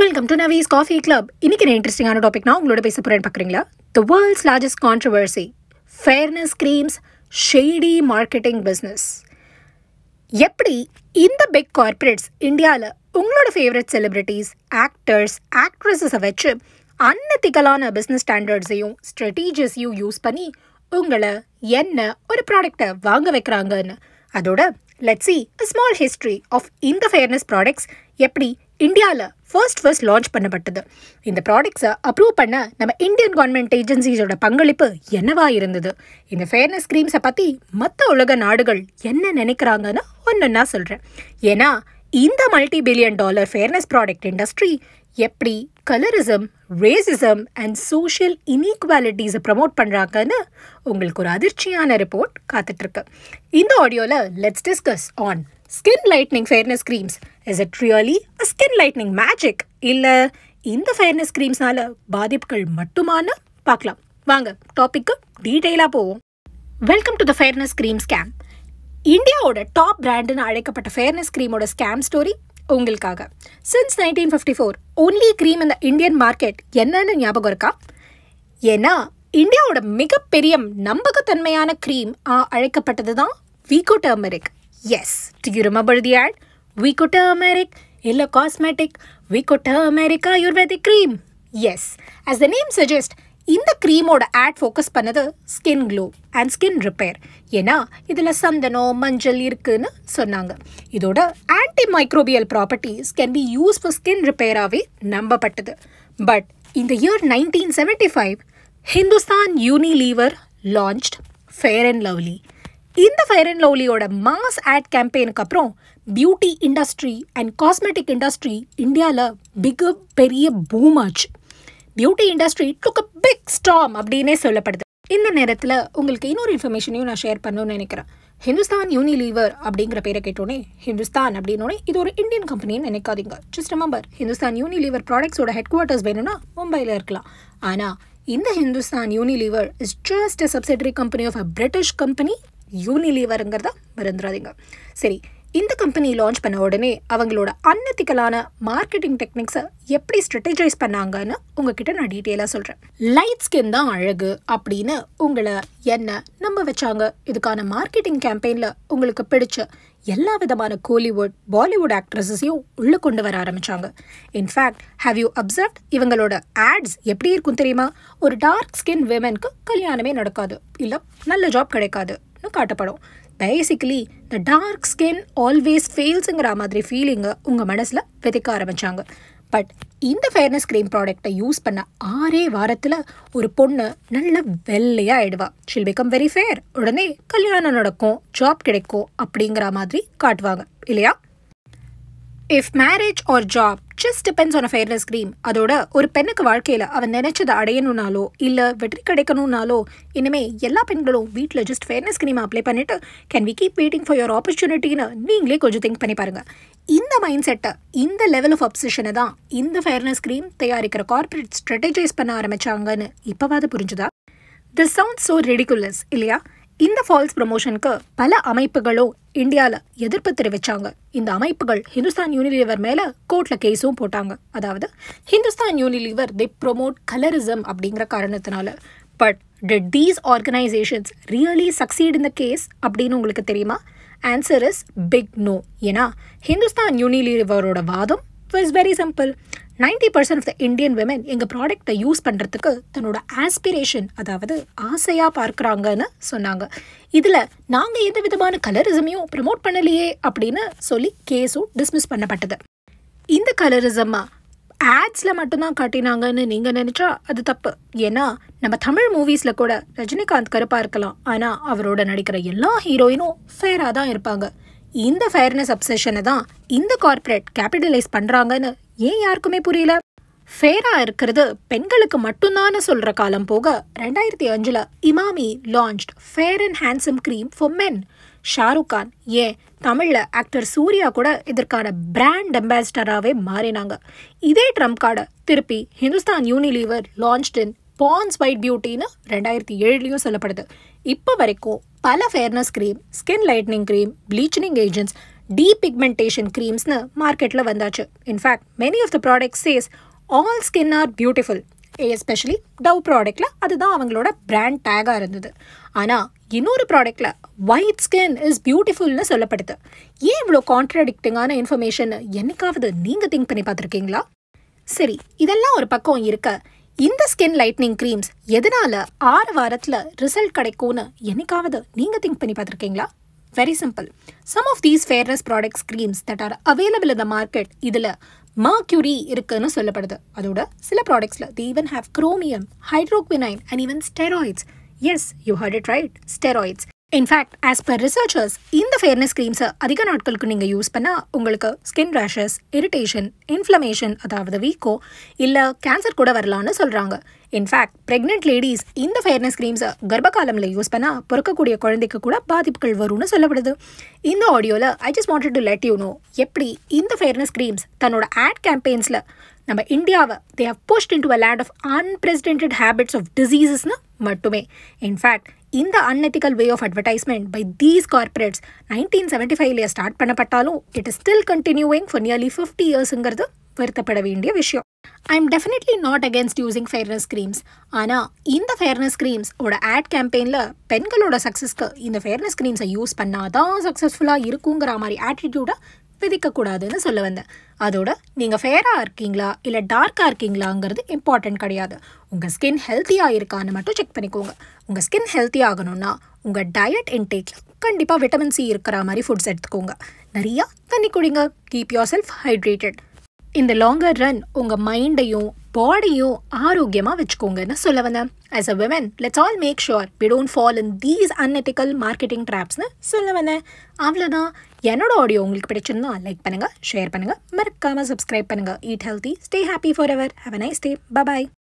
Welcome to Navees coffee club இன்றைக்கி நான் இன்ட்ரெஸ்டிங்கான டாபிக்னா உங்களோட பேச போகிறேன்னு பார்க்குறீங்களா the world's largest controversy fairness creams shady marketing business எப்படி இந்த பிக் கார்பரேட்ஸ் இந்தியாவில் உங்களோட ஃபேவரட் செலிப்ரிட்டிஸ் ஆக்டர்ஸ் ஆக்ட்ரஸஸை வச்சு அன்னத்திக்கலான பிஸ்னஸ் ஸ்டாண்டர்ட்ஸையும் ஸ்ட்ரெட்டீஜஸையும் யூஸ் பண்ணி உங்களை என்ன ஒரு ப்ராடக்டை வாங்க வைக்கிறாங்கன்னு அதோட லெட்ஸி ஸ்மால் ஹிஸ்ட்ரி ஆஃப் இந்த ஃபேர்னஸ் ப்ராடக்ட்ஸ் எப்படி இந்தியாவில் ஃபர்ஸ்ட் ஃபர்ஸ்ட் லான்ச் பண்ணப்பட்டது இந்த ப்ராடக்ட்ஸை அப்ரூவ் பண்ண நம்ம இந்தியன் கவர்மெண்ட் ஏஜென்சிஸோட பங்களிப்பு என்னவா இருந்தது இந்த ஃபேர்னஸ் க்ரீம்ஸை பற்றி மற்ற உலக நாடுகள் என்ன நினைக்கிறாங்கன்னு ஒன்றுன்னா சொல்கிறேன் ஏன்னா இந்த multi billion dollar fairness product industry எப்படி கலரிசம் ரேசிசம் அண்ட் சோஷியல் இன்இக்வாலிட்டிஸை ப்ரமோட் பண்ணுறாங்கன்னு உங்களுக்கு ஒரு அதிர்ச்சியான ரிப்போர்ட் காத்துட்ருக்கு இந்த ஆடியோவில் let's discuss on skin lightening fairness creams is it really a skin lightening magic இல்லை இந்த ஃபேர்னஸ் க்ரீம்ஸ்னால பாதிப்புகள் மட்டுமானு பார்க்கலாம் வாங்க டாப்பிக்கு டீட்டெயிலாக போவோம் welcome to the fairness cream scam இந்தியாவோட டாப் பிராண்டுன்னு அழைக்கப்பட்ட ஃபேர்னஸ் க்ரீமோட ஸ்கேம் ஸ்டோரி உங்களுக்காக since nineteen fifty four only cream இந்த இந்தியன் மார்க்கெட் என்னன்னு ஞாபகம் இருக்கா ஏன்னா இந்தியாவோட மிகப்பெரிய நம்பகத்தன்மையான க்ரீம் அழைக்கப்பட்டது தான் Vicco turmeric yes to you the ad Vicoturmeric, Illa Cosmetic, அமெரிக்கா Ayurvedic Cream. Yes, as the name suggests, இந்த க்ரீமோட ஆட் ஃபோக்கஸ் பண்ணது skin glow and skin repair ஏன்னா இதில் சந்தனம் மஞ்சள் இருக்குதுன்னு சொன்னாங்க இதோட anti microbial properties can be use for skin ரிப்பேராகவே நம்பப்பட்டது பட் இந்த year nineteen seventy five Hindustan Unilever launched Fair and Lovely இந்த ஃபேர் அண்ட் லவ்லியோட மாஸ் ஆட் கேம்பெயினுக்கு அப்புறம் beauty industry and cosmetic industry இந்தியாவில் பிக பெரிய பூம் ஆச்சு beauty industry took a big storm அப்படின்னே சொல்லப்படுது இந்த நேரத்தில் உங்களுக்கு இன்னொரு இன்ஃபர்மேஷனையும் நான் ஷேர் பண்ணணும்னு நினைக்கிறேன் ஹிந்துஸ்தான் யூனிலீவர் அப்படிங்கிற பேரை கேட்டோன்னே ஹிந்துஸ்தான் அப்படின்னோடனே இது ஒரு இந்தியன் கம்பெனின்னு நினைக்காதீங்க ஜஸ்ட் ரிமம்பர் ஹிந்துஸ்தான் யூனிலீவர் ப்ராடக்ட்ஸோட ஹெட் குவார்ட்டர்ஸ் வேணும்னா மும்பையில் இருக்கலாம் ஆனால் இந்த Hindustan Unilever is just a subsidiary company of a British company யூனிலீவருங்கிறத மறந்துடாதீங்க சரி இந்த கம்பெனி லான்ச் பண்ண உடனே அவங்களோட அன்னத்திக்கலான மார்க்கெட்டிங் டெக்னிக்ஸை எப்படி ஸ்ட்ரெட்டஜைஸ் பண்ணாங்கன்னு உங்ககிட்ட நான் டீட்டெயிலாக சொல்கிறேன் லைட் ஸ்கின் தான் அழகு அப்படின்னு உங்களை என்ன நம்ப வச்சாங்க இதுக்கான மார்க்கெட்டிங் கேம்பெயினில் உங்களுக்கு பிடிச்ச எல்லா விதமான கோலிவுட் பாலிவுட் ஆக்ட்ரஸஸையும் உள்ளே கொண்டு வர ஆரம்பித்தாங்க இன்ஃபேக்ட் ஹாவ் யூ அப்சர்வ் இவங்களோட ஆட்ஸ் எப்படி இருக்கும் தெரியுமா ஒரு டார்க் ஸ்கின் விமென்க்கு கல்யாணமே நடக்காது இல்லை நல்ல ஜாப் கிடைக்காதுன்னு காட்டப்படும் பேசிக்கலி இந்த டார்க் ஸ்கின் ஆல்வேஸ் ஃபெயில்ஸுங்கிற மாதிரி ஃபீலிங்கை உங்கள் மனசில் விதைக்க ஆரம்பித்தாங்க பட் இந்த ஃபேர்னஸ் க்ரீம் ப்ராடக்டை யூஸ் பண்ண ஆறே வாரத்தில் ஒரு பொண்ணு நல்ல வெள்ளையாக ஆயிடுவா ஷில் பிகம் வெரி ஃபேர் உடனே கல்யாணம் நடக்கும் ஜாப் கிடைக்கும் அப்படிங்கிற மாதிரி காட்டுவாங்க இல்லையா if marriage or job just depends on a fairness cream அதோட ஒரு பெண்ணுக்கு வாழ்க்கையில் அவன் நினச்சதை அடையணும்னாலோ இல்லை வெற்றி கிடைக்கணும்னாலோ இனிமே எல்லா பெண்களும் வீட்டில் ஜஸ்ட் ஃபேர்னஸ் க்ரீம் அப்ளை பண்ணிவிட்டு can we keep waiting for your ஆப்பர்ச்சுனிட்டின்னு நீங்களே கொஞ்சம் திங்க் பண்ணி பாருங்கள் இந்த மைண்ட் செட்டை இந்த லெவல் ஆஃப் அப்சிஷனை தான் இந்த ஃபேர்னஸ் க்ரீம் தயாரிக்கிற கார்பரேட் ஸ்ட்ராட்டஜைஸ் பண்ண ஆரம்பித்தாங்கன்னு இப்போவாது புரிஞ்சுதா தி சவுண்ட் ஸோ ரெடிகுலஸ் இல்லையா இந்த ஃபால்ஸ் ப்ரொமோஷனுக்கு பல அமைப்புகளும் இந்தியாவில் எதிர்ப்பு தெரிவித்தாங்க இந்த அமைப்புகள் ஹிந்துஸ்தான் யூனிலீவர் மேலே கோர்ட்டில் கேஸும் போட்டாங்க அதாவது Hindustan Unilever they promote colourism அப்படிங்கிற காரணத்தினால but did these organisations really succeed இந்த கேஸ் அப்படின்னு உங்களுக்கு தெரியுமா ஆன்சர் இஸ் பிக் நோ ஏன்னா ஹிந்துஸ்தான் யூனிலீவரோட வாதம் is very simple ninety percent of the Indian women எங்கள் ப்ராடக்டை யூஸ் பண்ணுறதுக்கு தன்னோட ஆஸ்பிரேஷன் அதாவது ஆசையாக பார்க்குறாங்கன்னு சொன்னாங்க இதில் நாங்கள் எந்த விதமான கலரிசமையும் ப்ரமோட் பண்ணலையே அப்படின்னு சொல்லி கேஸும் டிஸ்மிஸ் பண்ணப்பட்டது இந்த கலரிசம்மா ஆட்ஸில் மட்டும்தான் காட்டினாங்கன்னு நீங்கள் நினச்சா அது தப்பு ஏன்னா நம்ம தமிழ் மூவிஸில் கூட ரஜினிகாந்த் கருப்பாக இருக்கலாம் ஆனால் அவரோட நடிக்கிற எல்லா ஹீரோயினும் ஃபேராக தான் இருப்பாங்க இந்த ஃபேர்னஸ் அப்சஷனை தான் இந்த கார்ப்பரேட் கேபிட்டலைஸ் பண்ணுறாங்கன்னு ஏன் யாருக்குமே புரியல ஃபேரா இருக்கிறது பெண்களுக்கு மட்டும்தான் சொல்கிற காலம் போக ரெண்டாயிரத்தி அஞ்சில் Emami launch fair and handsome cream for men Shahrukh Khan ஏன் தமிழில் ஆக்டர் சூர்யா கூட இதற்கான பிராண்ட் அம்பாசிடராகவே மாறினாங்க இதே ட்ரம்ப் கார்டை திருப்பி Hindustan Unilever launched in Pond's white பியூட்டின்னு ரெண்டாயிரத்தி ஏழுலையும் சொல்லப்படுது இப்போ வரைக்கும் பல fairness cream skin lightening cream bleaching agents pigmentation க்ரீம்ஸ்னு மார்க்கெட்டில் வந்தாச்சு in fact many of the products says all skin are beautiful especially Dove ப்ராடக்டில் அதுதான் அவங்களோட பிராண்ட் டேகாக இருந்தது ஆனால் இன்னொரு ப்ராடக்டில் ஒயிட் ஸ்கின் இஸ் பியூட்டிஃபுல்னு சொல்லப்படுது ஏன் இவ்வளோ கான்ட்ரடிக்டிங்கான இன்ஃபர்மேஷன் என்னைக்காவது நீங்கள் திங்க் பண்ணி பார்த்துருக்கீங்களா சரி இதெல்லாம் ஒரு பக்கம் இருக்க இந்த ஸ்கின் லைட்னிங் க்ரீம்ஸ் எதனால் ஆறு வாரத்தில் ரிசல்ட் கிடைக்கும்னு என்னைக்காவது நீங்கள் திங்க் பண்ணி பார்த்துருக்கீங்களா very simple some of these fairness product creams that are available இந்த மார்க்கெட் இதில் மர்க்யூரி இருக்குன்னு சொல்லப்படுது அதோட சில ப்ராடக்ட்ஸில் they even have chromium hydroquinone and even steroids yes you heard it right steroids in fact as per researchers இந்த fairness க்ரீம்ஸை அதிக நாட்களுக்கு நீங்கள் யூஸ் பண்ணால் உங்களுக்கு ஸ்கின் ரேஷஸ் இரிட்டேஷன் இன்ஃப்ளமேஷன் அதாவது வீக்கோ இல்லை கேன்சர் கூட வரலான்னு சொல்கிறாங்க இன்ஃபேக்ட் ப்ரெக்னென்ட் லேடிஸ் இந்த ஃபேர்னஸ் க்ரீம்ஸை கர்ப்பகாலமில் யூஸ் பண்ணால் பிறக்கக்கூடிய குழந்தைக்கு கூட பாதிப்புகள் வரும்னு சொல்லப்படுது இந்த ஆடியோவில் I just wanted to let you know எப்படி இந்த ஃபேர்னஸ் க்ரீம்ஸ் தன்னோட ஆட் கேம்பெயின்ஸில் நம்ம இந்தியாவை they have pushed into a land of unprecedented habits of டிசீசஸ்னு மட்டுமே இன்ஃபேக்ட் இந்த unethical way of advertisement by these corporates nineteen seventy ஃபைவ்லேயே ஸ்டார்ட் பண்ணப்பட்டாலும் it is still continuing for nearly fifty இயர்ஸுங்கிறது வருத்தப்பட வேண்டிய விஷயம் I am definitely not against using fairness creams ஆனால் இந்த ஃபேர்னஸ் க்ரீம்ஸோட ஆட் கேம்பெயினில் பெண்களோட சக்ஸஸ்க்கு இந்த ஃபேர்னஸ் க்ரீம்ஸை யூஸ் பண்ணால் தான் சக்ஸஸ்ஃபுல்லாக இருக்குங்கிற மாதிரி ஆட்டிடியூடை விதிக்கக்கூடாதுன்னு சொல்ல வந்தேன் அதோட நீங்கள் ஃபேராக இருக்கீங்களா இல்லை டார்க்காக இருக்கீங்களாங்கிறது இம்பார்ட்டன்ட் கிடையாது உங்கள் ஸ்கின் ஹெல்த்தியாக இருக்கான்னு மட்டும் செக் பண்ணிக்கோங்க உங்கள் ஸ்கின் ஹெல்த்தி ஆகணும்னா உங்கள் டயட் இன்டேக்கில் கண்டிப்பாக விட்டமின் சி இருக்கிற மாதிரி ஃபுட்ஸ் எடுத்துக்கோங்க நிறையா தண்ணி குடிங்க கீப் யோர் செல்ஃப் ஹைட்ரேட்டட் இந்த லாங்கர் ரன் உங்கள் மைண்டையும் பாடியும் ஆரோக்கியமாக வச்சுக்கோங்கன்னு சொல்ல வந்தேன் as a women let's all make sure we don't fall in these unethical marketing ட்ராப்ஸ்னு சொல்ல வந்தேன் அவ்வளோதான் என்னோட ஆடியோ உங்களுக்கு பிடிச்சிருந்தா லைக் பண்ணுங்கள் ஷேர் பண்ணுங்கள் மறக்காமல் சப்ஸ்கிரைப் பண்ணுங்கள் eat healthy stay happy forever have a nice day bye